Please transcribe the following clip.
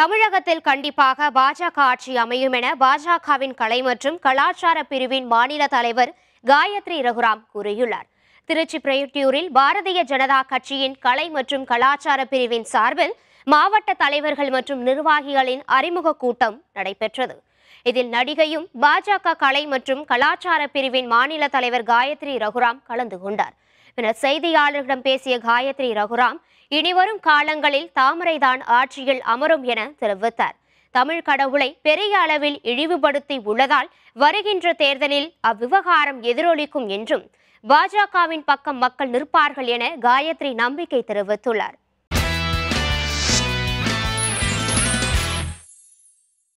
தமிழகத்தில் கண்டிப்பாக பாஜக ஆட்சி அமையும் என பாஜகவின் கலை மற்றும் கலாச்சார பிரிவின் மாநில தலைவர் காயத்ரி ரகுராம் கூறியுள்ளார் திருச்சி பிரேட்டியூரில் பாரதிய ஜனதா கட்சியின் கலை மற்றும் கலாச்சார பிரிவின் சார்பில் மாவட்ட தலைவர்கள் மற்றும் நிர்வாகிகளின் அறிமுக கூட்டம் நடைபெற்றது இதில் நடிகையும் பாஜக கலை மற்றும் கலாச்சார பிரிவின் மாநில தலைவர் காயத்ரி ரகுராம் கலந்து கொண்டார் பின்னர் செய்தியாளர்களிடம் பேசிய காயத்ரி ரகுராம் இனிவரும் காலங்களில் தாமரைதான் ஆட்சியில் அமரும் என தெரிவித்தார் தமிழ் கடவுளை பெரிய அளவில் இழிவுபடுத்தி உள்ளதால் வருகின்ற தேர்தலில் அவ்விவகாரம் எதிரொலிக்கும் என்றும் பாஜகவின் பக்கம் மக்கள் நிற்பார்கள் என காயத்ரி நம்பிக்கை தெரிவித்துள்ளார்